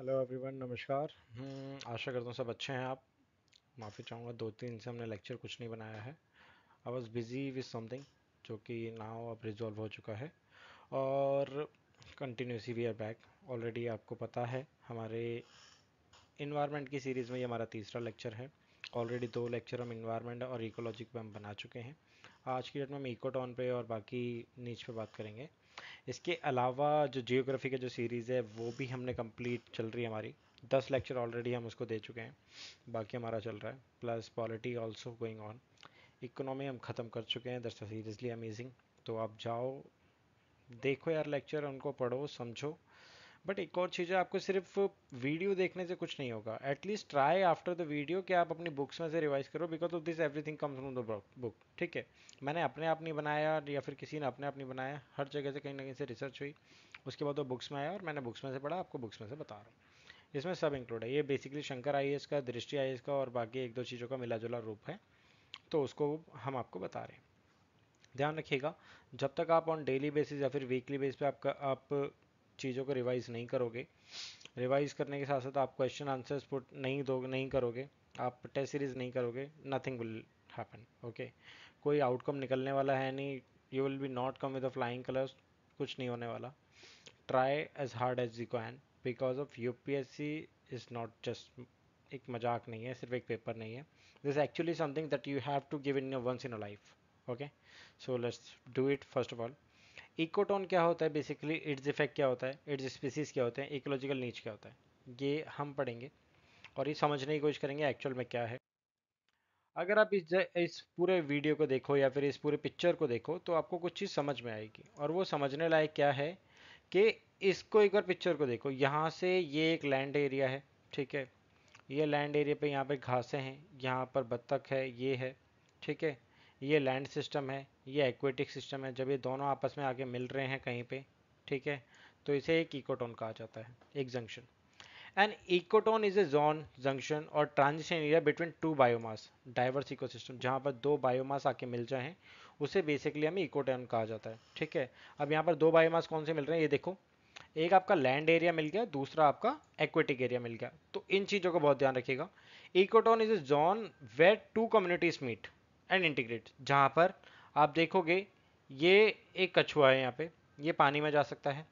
Hello everyone नमस्कार आशा करता हूँ सब अच्छे हैं आप माफ़ी चाहूँगा दो तीन से हमने लेक्चर कुछ नहीं बनाया है I was busy with something जो कि नाव अब रिजॉल्व हो चुका है और continuously we are back already आपको पता है हमारे इन्वायरमेंट की सीरीज़ में ये हमारा तीसरा लेक्चर है ऑलरेडी दो लेक्चर हम इन्वायरमेंट और इकोलॉजी पर हम बना चुके हैं आज की डेट में हम इकोटॉन पे और बाकी नीच पे बात करेंगे इसके अलावा जो जियोग्राफी का जो सीरीज़ है वो भी हमने कंप्लीट चल रही है हमारी दस लेक्चर ऑलरेडी हम उसको दे चुके हैं बाकी हमारा चल रहा है plus polity also going on economy हम ख़त्म कर चुके हैं दस सीरियसली अमेजिंग तो आप जाओ देखो यार लेक्चर उनको पढ़ो समझो बट एक और चीज़ है आपको सिर्फ वीडियो देखने से कुछ नहीं होगा at least try after the video कि आप अपनी बुक्स में से रिवाइज करो because of this everything comes from the book ठीक है मैंने अपने आप नहीं बनाया या फिर किसी ने अपने आप नहीं बनाया हर जगह से कहीं ना कहीं से रिसर्च हुई उसके बाद वो बुक्स में आया और मैंने बुक्स में से पढ़ा आपको बुक्स में से बता रहा हूँ इसमें सब इंक्लूड है ये बेसिकली शंकर आई का दृष्टि आई का और बाकी एक दो चीज़ों का मिला जुला रूप है तो उसको हम आपको बता रहे हैं ध्यान रखिएगा जब तक आप ऑन डेली बेसिस या फिर वीकली बेस पे आपका आप चीज़ों को रिवाइज़ नहीं करोगे रिवाइज़ करने के साथ साथ आप क्वेश्चन आंसर्स पुट नहीं दोगे नहीं करोगे आप टेस्ट सीरीज़ नहीं करोगे नथिंग विल हैपन ओके कोई आउटकम निकलने वाला है नहीं you will be not come with flying colours कुछ नहीं होने वाला try as hard as you can because of U P S C is not just एक मजाक नहीं है सिर्फ एक पेपर नहीं है this actually something that you have to give in your once in a life okay so let's do it first of all ecotone क्या होता है बेसिकली इट्स इफेक्ट क्या होता है इट्स स्पीसीज क्या होते हैं इकोलॉजिकल नीच क्या होता है ये हम पढ़ेंगे और ये समझने की कोशिश करेंगे एक्चुअल में क्या है अगर आप इस इस पूरे वीडियो को देखो या फिर इस पूरे पिक्चर को देखो तो आपको कुछ चीज़ समझ में आएगी और वो समझने लायक क्या है कि इसको एक बार पिक्चर को देखो यहाँ से ये एक लैंड एरिया है ठीक है ये लैंड एरिया पे यहाँ पे घासें हैं यहाँ पर बत्तख है ये है ठीक है ये लैंड सिस्टम है ये एक्वेटिक सिस्टम है जब ये दोनों आपस में आगे मिल रहे हैं कहीं पे ठीक है तो इसे एक इकोटोन कहा जाता है एक junction and ecotone is a zone junction और transition area between two biomass diverse ecosystem जहाँ पर दो बायोमास आके मिल जाए उसे बेसिकली हमें इकोटोन कहा जाता है ठीक है अब यहाँ पर दो बायोमास कौन से मिल रहे हैं ये देखो एक आपका लैंड एरिया मिल गया दूसरा आपका एक्वेटिक एरिया मिल गया तो इन चीज़ों का बहुत ध्यान रखिएगा ecotone is a zone where two communities meet and integrate जहाँ पर आप देखोगे ये एक कछुआ है यहाँ पे ये पानी में जा सकता है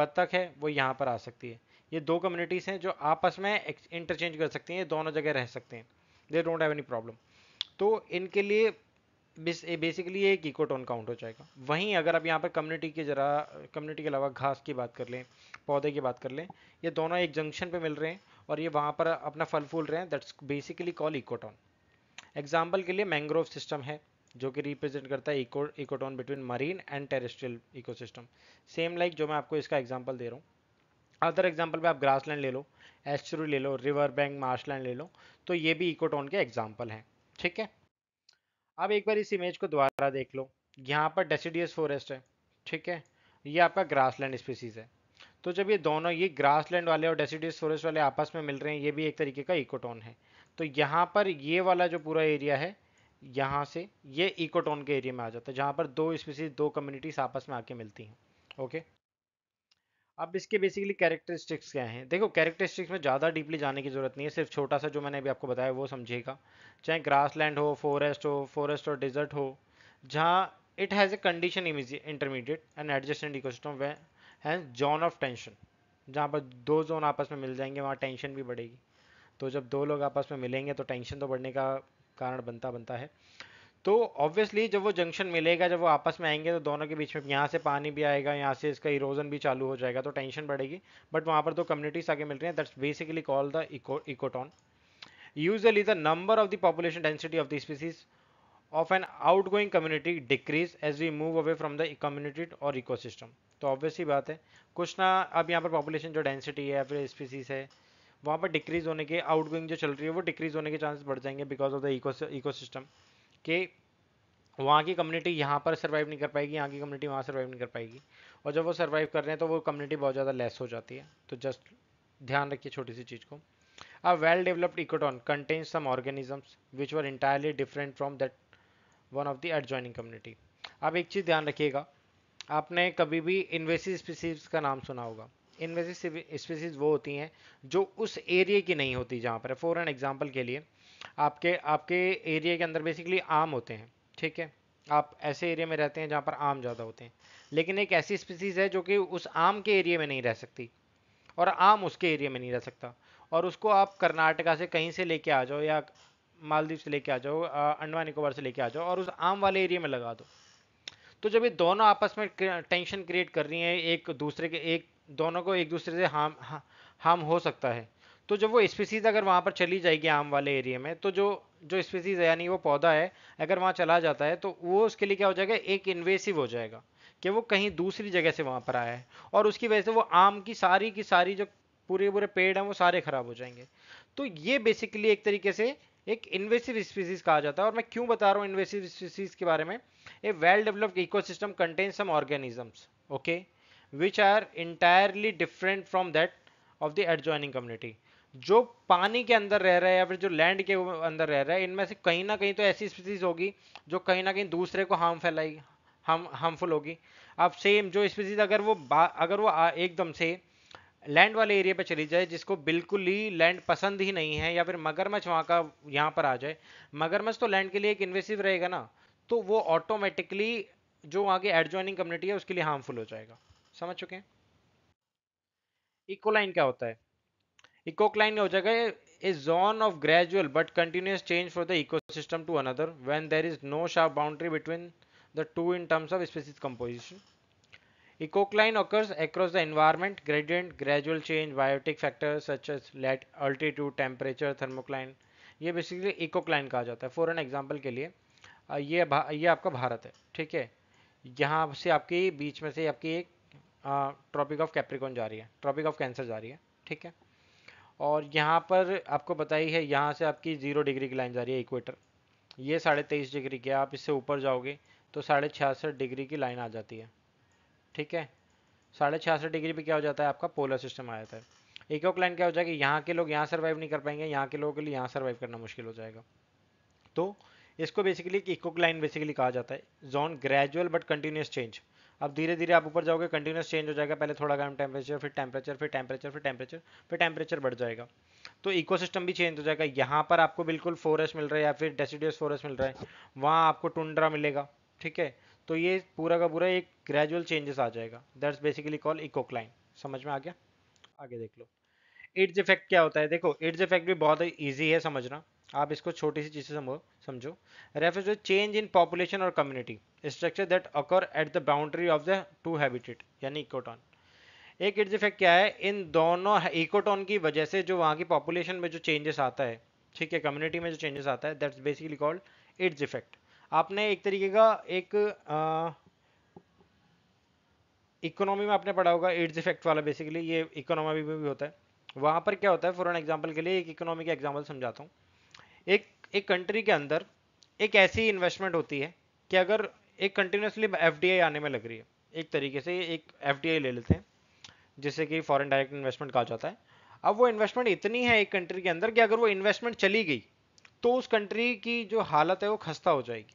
बत्तख है वो यहाँ पर आ सकती है ये दो कम्युनिटीज़ हैं जो आपस में इंटरचेंज कर सकती हैं दोनों जगह रह सकते हैं they don't have any problem तो इनके लिए बेसिकली एक इकोटोन काउंट हो जाएगा वहीं अगर आप यहाँ पर कम्युनिटी के जरा कम्युनिटी के अलावा घास की बात कर लें पौधे की बात कर लें ये दोनों एक जंक्शन पे मिल रहे हैं और ये वहाँ पर अपना फल फूल रहे हैं that's basically call ecotone example के लिए मैंग्रोव सिस्टम है जो कि रिप्रेजेंट करता है eco ecotone between marine and terrestrial ecosystem same like जो मैं आपको इसका एग्जाम्पल दे रहा हूँ अदर एग्जाम्पल पे आप ग्रासलैंड ले लो एस्ट्रू ले लो रिवर बैंक मार्शलैंड ले लो तो ये भी इकोटोन के एग्जाम्पल हैं ठीक है अब एक बार इस इमेज को दोबारा देख लो यहाँ पर डेसीडियस फॉरेस्ट है ठीक है ये आपका ग्रासलैंड स्पीसीज़ है तो जब ये दोनों ये ग्रासलैंड वाले और डेसीडियस फॉरेस्ट वाले आपस में मिल रहे हैं ये भी एक तरीके का इकोटोन है तो यहाँ पर ये वाला जो पूरा एरिया है यहाँ से ये इकोटोन के एरिया में आ जाता है जहाँ पर दो स्पीसीज दो कम्युनिटीज आपस में आके मिलती हैं ओके अब इसके बेसिकली कैरेक्टरिस्टिक्स क्या हैं देखो कैरेक्टरिस्टिक्स में ज़्यादा डीपली जाने की ज़रूरत नहीं है सिर्फ छोटा सा जो मैंने अभी आपको बताया वो समझेगा चाहे ग्रास हो फॉरेस्ट हो फॉरेस्ट और डिजर्ट हो जहाँ it has a condition intermediate and adjacent ecosystem has zone of tension जहाँ पर दो जोन आपस में मिल जाएंगे वहाँ टेंशन भी बढ़ेगी तो जब दो लोग आपस में मिलेंगे तो टेंशन तो बढ़ने का कारण बनता बनता है तो ऑब्वियसली जब वो जंक्शन मिलेगा जब वो आपस में आएंगे तो दोनों के बीच में यहाँ से पानी भी आएगा यहाँ से इसका इरोजन भी चालू हो जाएगा तो टेंशन बढ़ेगी बट वहाँ पर तो कम्युनिटीज आगे मिल रही हैं that's basically call the eco ecotone usually the number of the population density of the species of an outgoing community decrease as we move away from the community और ecosystem तो obviously बात है कुछ ना अब यहाँ पर population जो डेंसिटी है या फिर स्पीसीज है वहाँ पर डिक्रीज होने के आउटगोइंग जो चल रही है वो डिक्रीज होने के चांसेस बढ़ जाएंगे because of the eco ecosystem कि वहाँ की कम्युनिटी यहाँ पर सर्वाइव नहीं कर पाएगी यहाँ की कम्युनिटी वहाँ सर्वाइव नहीं कर पाएगी और जब वो सर्वाइव कर रहे हैं तो वो कम्युनिटी बहुत ज़्यादा लेस हो जाती है तो जस्ट ध्यान रखिए छोटी सी चीज़ को a well developed ecotone contains some organisms which were entirely different from that one of the adjoining community आप एक चीज़ ध्यान रखिएगा आपने कभी भी इन्वेसिव स्पीसीज का नाम सुना होगा इनवेसिव स्पीसीज वो होती हैं जो उस एरिए की नहीं होती जहाँ पर फॉर एन एग्जाम्पल के लिए आपके आपके एरिए के अंदर बेसिकली आम होते हैं ठीक है आप ऐसे एरिया में रहते हैं जहाँ पर आम ज़्यादा होते हैं लेकिन एक ऐसी स्पीसीज़ है जो कि उस आम के एरिए में नहीं रह सकती और आम उसके एरिए में नहीं रह सकता और उसको आप कर्नाटका से कहीं से लेके आ जाओ या मालदीव से लेके आ जाओ अंडमान निकोबार से लेके आ जाओ और उस आम वाले एरिए में लगा दो तो जब ये दोनों आपस में टेंशन क्रिएट कर रही हैं एक दूसरे के एक दोनों को एक दूसरे से हार्म हार्म हो सकता है तो जब वो स्पीसीज अगर वहाँ पर चली जाएगी आम वाले एरिया में तो जो जो स्पीसीज है यानी वो पौधा है अगर वहाँ चला जाता है तो वो उसके लिए क्या हो जाएगा एक इन्वेसिव हो जाएगा कि वो कहीं दूसरी जगह से वहाँ पर आया है और उसकी वजह से वो आम की सारी की सारी जो पूरे पूरे पेड़ हैं वो सारे खराब हो जाएंगे तो ये बेसिकली एक तरीके से एक इन्वेसिव स्पीसीज कहा जाता है और मैं क्यों बता रहा हूँ इन्वेसिव स्पीसीज के बारे में a well developed ecosystem contain some organisms okay which are entirely different from that of the adjoining community जो पानी के अंदर रह रहा है या फिर जो लैंड के अंदर रह रहा है इनमें से कहीं ना कहीं तो ऐसी स्पीसीज होगी जो कहीं ना कहीं दूसरे को हार्म फैलाई हार्म हार्मफुल होगी अब सेम जो स्पीसीज अगर वो अगर वो एकदम से लैंड वाले एरिया पे चली जाए जिसको बिल्कुल ही लैंड पसंद ही नहीं है या फिर मगरमच्छ वहाँ का यहाँ पर आ जाए मगरमच्छ तो लैंड के लिए एक इन्वेसिव रहेगा ना तो वो ऑटोमेटिकली जो वहाँ की एडजॉइनिंग कम्युनिटी है उसके लिए हार्मफुल हो जाएगा समझ चुके हैं इको लाइन क्या होता है इको लाइन हो जाएगा a zone of gradual but continuous change for the ecosystem to another when there is no sharp boundary between the two in terms of species composition Ecocline occurs across the environment, gradient gradual change biotic factors such as let altitude temperature thermocline ये basically ecocline कहा जाता है for an example के लिए ये ये आपका भारत है ठीक है यहाँ से आपकी बीच में से आपकी एक ट्रॉपिक ऑफ कैप्रिकॉन जा रही है ट्रॉपिक ऑफ कैंसर जा रही है ठीक है और यहाँ पर आपको बताई है यहाँ से आपकी जीरो डिग्री की लाइन जा रही है इक्वेटर ये साढ़े तेईस डिग्री की आप इससे ऊपर जाओगे तो साढ़े छियासठ डिग्री की लाइन आ जाती है ठीक है साढ़े छियासठ डिग्री पे क्या हो जाता है आपका पोलर सिस्टम आ जाता है इकोक लाइन क्या हो जाएगी यहाँ के लोग यहाँ सर्वाइव नहीं कर पाएंगे यहाँ के लोगों के लिए यहाँ सर्वाइव करना मुश्किल हो जाएगा तो इसको बेसिकली इकोक लाइन बेसिकली कहा जाता है zone gradual but continuous change अब धीरे धीरे आप ऊपर जाओगे कंटिन्यूस चेंज हो जाएगा पहले थोड़ा गर्म टेम्परेचर फिर टेम्परेचर फिर टेम्परेचर फिर टेम्परेचर फिर टेम्परेचर बढ़ जाएगा तो इकोसिस्टम भी चेंज हो जाएगा यहाँ पर आपको बिल्कुल फॉरेस्ट मिल रहा है या फिर डेसीडियस फॉरेस्ट मिल रहा है वहाँ आपको टुंड्रा मिलेगा ठीक है तो ये पूरा का पूरा एक ग्रेजुअल चेंजेस आ जाएगा दैट्स बेसिकली कॉल इकोक्लाइन समझ में आ गया आगे देख लो इट्स इफेक्ट क्या होता है देखो इट्स इफेक्ट भी बहुत ईजी है समझना आप इसको छोटी सी चीज़ से समझो refer to change in population और community structure that occur at the boundary of the two habitat यानी इकोटॉन एक इट्स इफेक्ट क्या है इन दोनों इकोटॉन की वजह से जो वहाँ की पॉपुलेशन में जो चेंजेस आता है ठीक है कम्युनिटी में जो चेंजेस आता है that's basically called its effect आपने एक तरीके का एक इकोनॉमी में आपने पढ़ा होगा इट्स इफेक्ट वाला बेसिकली ये इकोनॉमी में भी होता है वहाँ पर क्या होता है फॉर एन एग्जाम्पल के लिए एक इकोनॉमी का एग्जाम्पल समझाता हूँ एक एक कंट्री के अंदर एक ऐसी इन्वेस्टमेंट होती है कि अगर एक कंटिन्यूसली एफ आने में लग रही है एक तरीके से एक एफ ले लेते हैं जिसे कि फॉरेन डायरेक्ट इन्वेस्टमेंट कहा जाता है अब वो इन्वेस्टमेंट इतनी है एक कंट्री के अंदर कि अगर वो इन्वेस्टमेंट चली गई तो उस कंट्री की जो हालत है वो खस्ता हो जाएगी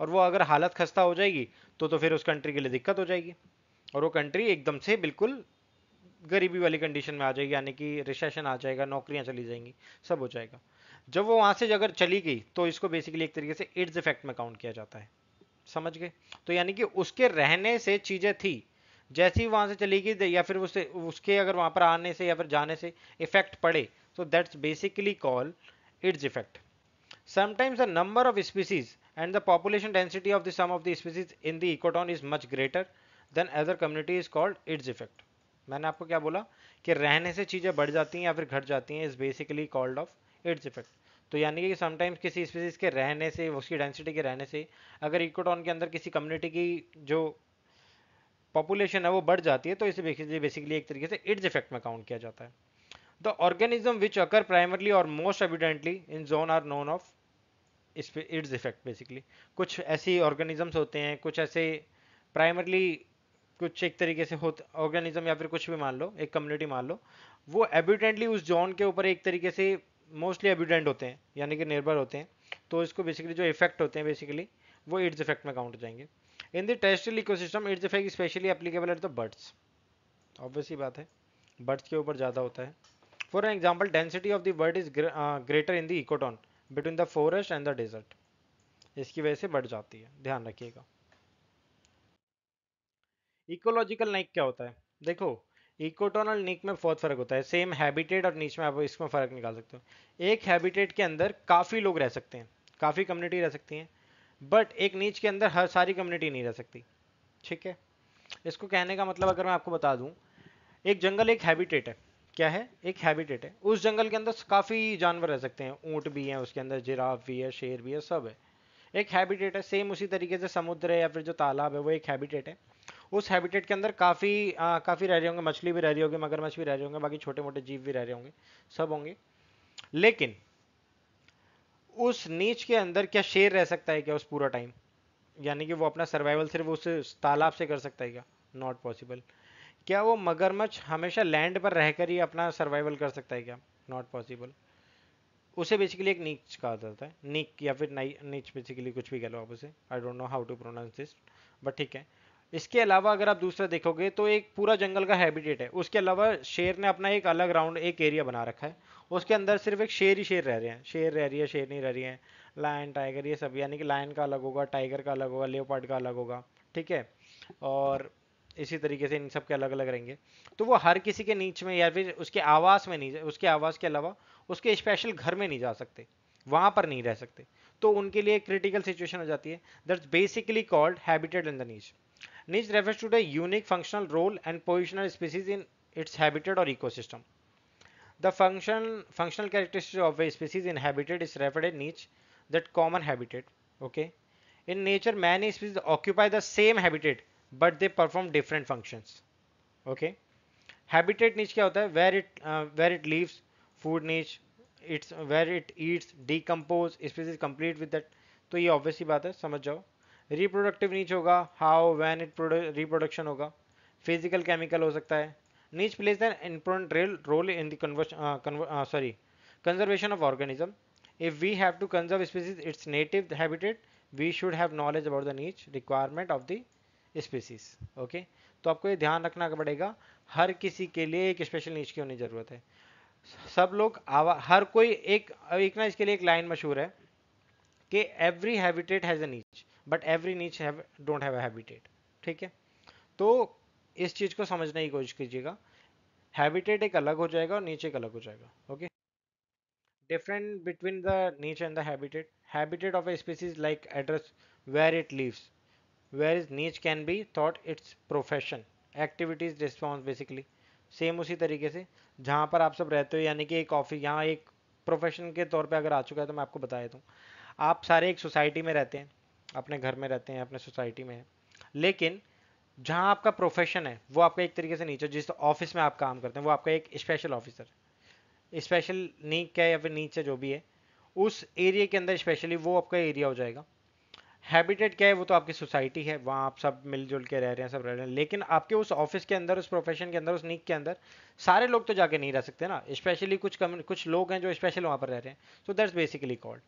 और वो अगर हालत खस्ता हो जाएगी तो तो फिर उस कंट्री के लिए दिक्कत हो जाएगी और वो कंट्री एकदम से बिल्कुल गरीबी वाली कंडीशन में आ जाएगी यानी कि रिसेशन आ जाएगा नौकरियां चली जाएंगी सब हो जाएगा जब वो वहां से अगर चली गई तो इसको बेसिकली एक तरीके से एड्स इफेक्ट में काउंट किया जाता है समझ गए तो यानी कि उसके रहने से चीज़ें थी जैसे ही वहां से चली गई या फिर उससे उसके अगर वहां पर आने से या फिर जाने से इफेक्ट पड़े तो that's basically call its effect sometimes the number of species and the population density of the some of the species in the ecotone is much greater than other community is called its effect मैंने आपको क्या बोला कि रहने से चीज़ें बढ़ जाती हैं या फिर घट जाती हैं is basically called of its effect तो यानी कि समटाइम्स किसी स्पीसीज के रहने से उसकी डेंसिटी के रहने से अगर इकोटॉन के अंदर किसी कम्युनिटी की जो पॉपुलेशन है वो बढ़ जाती है तो इसे बेसिकली एक तरीके से इट्स इफेक्ट में काउंट किया जाता है the organism which occur primarily और most evidently in zone are known of its effect basically कुछ ऐसी ऑर्गेनिजम्स होते हैं कुछ ऐसे प्राइमरली कुछ एक तरीके से ऑर्गेनिज्म या फिर कुछ भी मान लो एक कम्युनिटी मान लो वो एबिडेंटली उस जोन के ऊपर एक तरीके से मोस्टली एबिडेंट होते हैं यानी कि निर्भर होते हैं तो इसको बेसिकली जो इफेक्ट होते हैं बेसिकली वो इड्स इफेक्ट में काउंट हो जाएंगे in the coastal ecosystem its effect specially applicable at the birds obviously बात है बर्ड्स के ऊपर ज़्यादा होता है for an example density of the bird is greater in the ecotone between the forest and the desert इसकी वजह से बढ़ जाती है ध्यान रखिएगा इकोलॉजिकल नेक क्या होता है देखो इकोटोनल नेक में बहुत फर्क होता है सेम हैबिटेट और नीच में आप इसमें फर्क निकाल सकते हो एक हैबिटेट के अंदर काफ़ी लोग रह सकते हैं काफ़ी कम्युनिटी रह सकती है बट एक नीच के अंदर हर सारी कम्युनिटी नहीं रह सकती ठीक है इसको कहने का मतलब अगर मैं आपको बता दूं एक जंगल एक हैबिटेट है क्या है एक हैबिटेट है उस जंगल के अंदर काफ़ी जानवर रह सकते हैं ऊँट भी है उसके अंदर जिराफ भी है शेर भी है सब है एक हैबिटेट है सेम उसी तरीके से समुद्र है या फिर जो तालाब है वो एक हैबिटेट है उस हैबिटेट के अंदर काफ़ी काफ़ी रह रहे होंगे मछली भी रह रही होगी मगरमच्छ भी रह रहे होंगे बाकी छोटे मोटे जीव भी रह रहे होंगे सब होंगे लेकिन उस नीच के अंदर क्या शेर रह सकता है क्या उस पूरा टाइम यानी कि वो अपना सर्वाइवल सिर्फ उस तालाब से कर सकता है क्या नॉट पॉसिबल क्या वो मगरमच्छ हमेशा लैंड पर रहकर ही अपना सर्वाइवल कर सकता है क्या नॉट पॉसिबल उसे बेसिकली एक नीच कहा जाता है नीक या फिर नीच बेसिकली कुछ भी कह लो आप उसे I don't know how to pronounce this but ठीक है इसके अलावा अगर आप दूसरा देखोगे तो एक पूरा जंगल का हैबिटेट है उसके अलावा शेर ने अपना एक अलग राउंड एक एरिया बना रखा है उसके अंदर सिर्फ एक शेर ही शेर रह रहे हैं शेर रह रही है शेर नहीं रह रही है लायन टाइगर ये सब यानी कि लायन का अलग होगा टाइगर का अलग होगा लेपर्ड का अलग होगा ठीक है और इसी तरीके से इन सब के अलग अलग रहेंगे तो वो हर किसी के नीच में या फिर उसके आवास में नहीं उसके आवास के अलावा उसके स्पेशल घर में नहीं जा सकते वहाँ पर नहीं रह सकते तो उनके लिए क्रिटिकल सिचुएशन हो जाती है that's basically called habitat in the niche Niche refers to the unique functional role and positional species in its habitat or ecosystem. The function, functional characteristics of a species inhabited is referred as niche, that common habitat. Okay. In nature, many species occupy the same habitat, but they perform different functions. Okay. Habitat niche क्या होता है? Where it uh, where it lives, food niche, it's where it eats, decompose, species complete with that. तो ये obviously बात है, समझ जाओ. Reproductive niche होगा हाउ वैन इट रिप्रोडक्शन होगा फिजिकल केमिकल हो सकता है niche plays an important rail role in the sorry conservation of organism if we have to conserve species its native habitat we should have knowledge about the niche requirement of the species okay तो आपको ये ध्यान रखना पड़ेगा हर किसी के लिए एक स्पेशल नीच की होने जरूरत है सब लोग आवा हर कोई एक एक ना इसके लिए एक लाइन मशहूर है कि every habitat has a niche but every niche have don't have habitat ठीक है तो इस चीज़ को समझने की कोशिश कीजिएगा हैबिटेट एक अलग हो जाएगा और नीचे एक अलग हो जाएगा okay different between the niche and the habitat habitat of a species like address where it lives where is niche can be thought its profession activities response basically same उसी तरीके से जहाँ पर आप सब रहते हो यानी कि एक ऑफिस यहाँ एक प्रोफेशन के तौर पे अगर आ चुका है तो मैं आपको बता देता हूँ आप सारे एक सोसाइटी में रहते हैं अपने घर में रहते हैं अपने सोसाइटी में लेकिन जहां आपका प्रोफेशन है वो आपका एक तरीके से नीचे जिस ऑफिस में आप काम करते हैं वो आपका एक स्पेशल ऑफिसर स्पेशल नीक है या फिर नीचे जो भी है उस एरिया के अंदर स्पेशली वो आपका एरिया हो जाएगा हैबिटेट क्या है वो तो आपकी सोसाइटी है वहाँ आप सब मिलजुल के रह रहे हैं सब रह रहे हैं लेकिन आपके उस ऑफिस के अंदर उस प्रोफेशन के अंदर उस नीक के अंदर सारे लोग तो जाके नहीं रह सकते ना स्पेशली कुछ कम कुछ लोग हैं जो स्पेशल वहाँ पर रह रहे हैं so that's basically called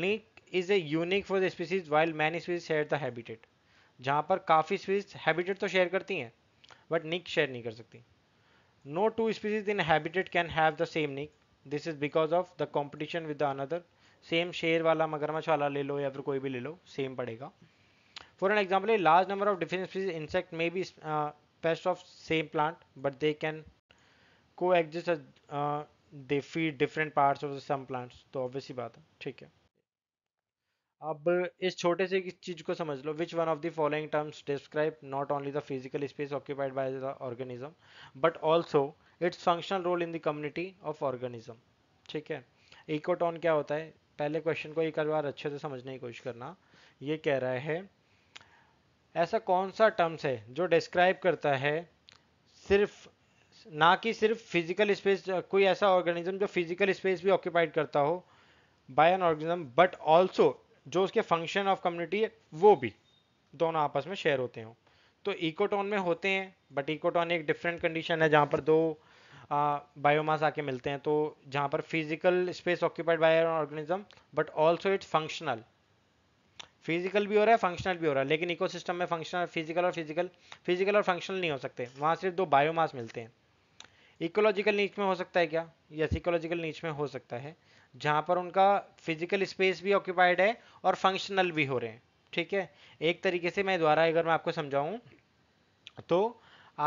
niche is a unique for the species while many species share the habitat जहाँ पर काफ़ी स्पीसीज हैबिटेट तो शेयर करती हैं बट निक शेयर नहीं कर सकती no two species in habitat can have the same niche this is because of the competition with the another same share वाला मगरमच्छ वाला ले लो या फिर कोई भी ले लो सेम पड़ेगा for an example a large number of different species insect may be pest of same plant but they can coexist they feed different parts of some plants तो ऑब्वियसली बात है ठीक है अब इस छोटे से चीज को समझ लो which one of the following terms describe not only the physical space occupied by the organism but also its functional role in the community of organism ठीक है इकोटॉन क्या होता है पहले क्वेश्चन को एक बार अच्छे से समझने की कोशिश करना ये कह रहा है ऐसा कौन सा टर्म्स है जो डिस्क्राइब करता है सिर्फ ना कि सिर्फ फिजिकल स्पेस कोई ऐसा ऑर्गेनिज्म जो फिजिकल स्पेस भी ऑक्यूपाइड करता हो by an organism but also जो उसके फंक्शन ऑफ कम्युनिटी है वो भी दोनों आपस में शेयर होते हों तो इकोटोन में होते हैं बट इकोटोन एक डिफरेंट कंडीशन है जहाँ पर दो बायोमास आके मिलते हैं तो जहाँ पर physical space occupied by an organism but also its functional physical भी हो रहा है फंक्शनल भी हो रहा है लेकिन इकोसिस्टम में फंक्शनल फिजिकल और फिजिकल फिजिकल और फंक्शनल नहीं हो सकते वहाँ सिर्फ दो बायोमास मिलते हैं इकोलॉजिकल नीच में हो सकता है क्या यस इकोलॉजिकल नीच में हो सकता है जहां पर उनका फिजिकल स्पेस भी ऑक्यूपाइड है और फंक्शनल भी हो रहे हैं ठीक है एक तरीके से मैं द्वारा अगर मैं आपको समझाऊं तो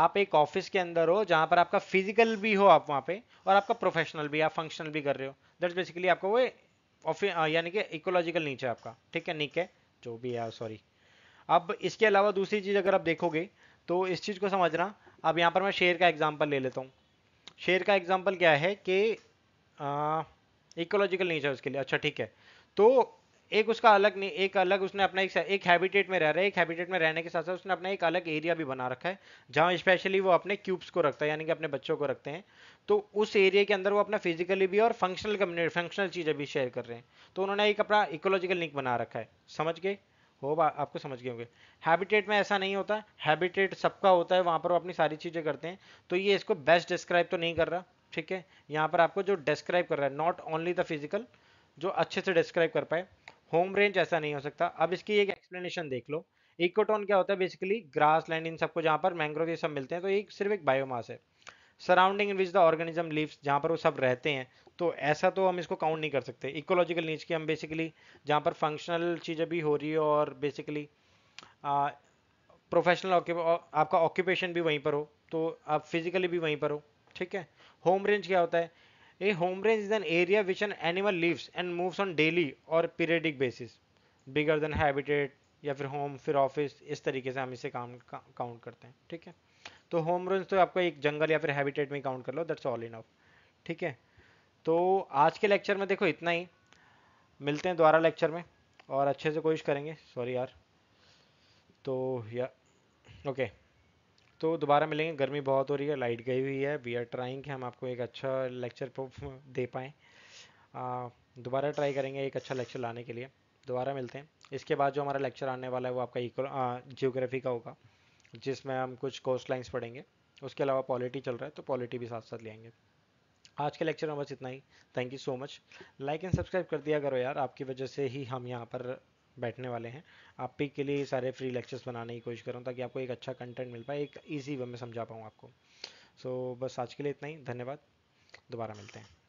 आप एक ऑफिस के अंदर हो जहां पर आपका फिजिकल भी हो आप वहां पे और आपका प्रोफेशनल भी आप फंक्शनल भी कर रहे हो दैट्स बेसिकली आपका वो ऑफिस यानी कि इकोलॉजिकल नीचे आपका ठीक है नीक है जो भी है सॉरी अब इसके अलावा दूसरी चीज़ अगर आप देखोगे तो इस चीज़ को समझना अब यहाँ पर मैं शेर का एग्जाम्पल ले लेता हूँ शेर का एग्जाम्पल क्या है कि इकोलॉजिकल नेचर उसके लिए अच्छा ठीक है तो एक उसका अलग नहीं एक अलग उसने अपना एक एक हैबिटेट में रह रहा है एक हैबिटेट में रहने के साथ साथ उसने अपना एक अलग एरिया भी बना रखा है जहाँ स्पेशली वो अपने क्यूब्स को रखता है यानी कि अपने बच्चों को रखते हैं तो उस एरिया के अंदर वो अपना फिजिकली भी और फंक्शनल कम्युनिटी फंक्शनल चीज़ें भी शेयर कर रहे हैं तो उन्होंने एक अपना इकोलॉजिकल लिंक बना रखा है समझ गए हो आपको समझ गए होंगे हैबिटेट में ऐसा नहीं होता हैबिटेट सबका होता है वहाँ पर वो अपनी सारी चीज़ें करते हैं तो ये इसको बेस्ट डिस्क्राइब तो नहीं कर रहा ठीक है यहाँ पर आपको जो डिस्क्राइब कर रहा है नॉट ओनली द फिजिकल जो अच्छे से डिस्क्राइब कर पाए होम रेंज ऐसा नहीं हो सकता अब इसकी एक एक्सप्लेनेशन देख लो इकोटोन क्या होता है बेसिकली ग्रास लैंड इन सबको जहाँ पर मैंग्रोव ये सब मिलते हैं तो एक सिर्फ एक बायोमास है surrounding in which the organism lives जहाँ पर वो सब रहते हैं तो ऐसा तो हम इसको काउंट नहीं कर सकते इकोलॉजिकल नीच की हम बेसिकली जहाँ पर फंक्शनल चीज़ें भी हो रही है और बेसिकली प्रोफेशनल आपका ऑक्यूपेशन भी वहीं पर हो तो आप फिजिकली भी वहीं पर हो ठीक है होम रेंज क्या होता है a home range is an area which an animal lives and moves on daily और periodic basis bigger than habitat या फिर होम फिर ऑफिस इस तरीके से हम इसे काम काउंट करते हैं ठीक है तो होम रेंज तो आपका एक जंगल या फिर हैबिटेट में काउंट कर लो दैट्स ऑल इन ऑफ ठीक है तो आज के लेक्चर में देखो इतना ही मिलते हैं दोबारा लेक्चर में और अच्छे से कोशिश करेंगे सॉरी यार तो या ओके okay. तो दोबारा मिलेंगे गर्मी बहुत हो रही है लाइट गई हुई है वी आर ट्राइंग कि हम आपको एक अच्छा लेक्चर दे पाएँ दोबारा ट्राई करेंगे एक अच्छा लेक्चर लाने के लिए दोबारा मिलते हैं इसके बाद जो हमारा लेक्चर आने वाला है वो आपका जियोग्राफी का होगा जिसमें हम कुछ कोस्ट लाइन्स पढ़ेंगे उसके अलावा पॉलिटी चल रहा है तो पॉलिटी भी साथ साथ ले आएंगे आज के लेक्चर में बस इतना ही thank you so much like and subscribe कर दिया करो यार आपकी वजह से ही हम यहाँ पर बैठने वाले हैं आप ही के लिए सारे फ्री लेक्चर्स बनाने की कोशिश करूँ ताकि आपको एक अच्छा कंटेंट मिल पाए एक ईजी वे में समझा पाऊँ आपको सो so, बस आज के लिए इतना ही धन्यवाद दोबारा मिलते हैं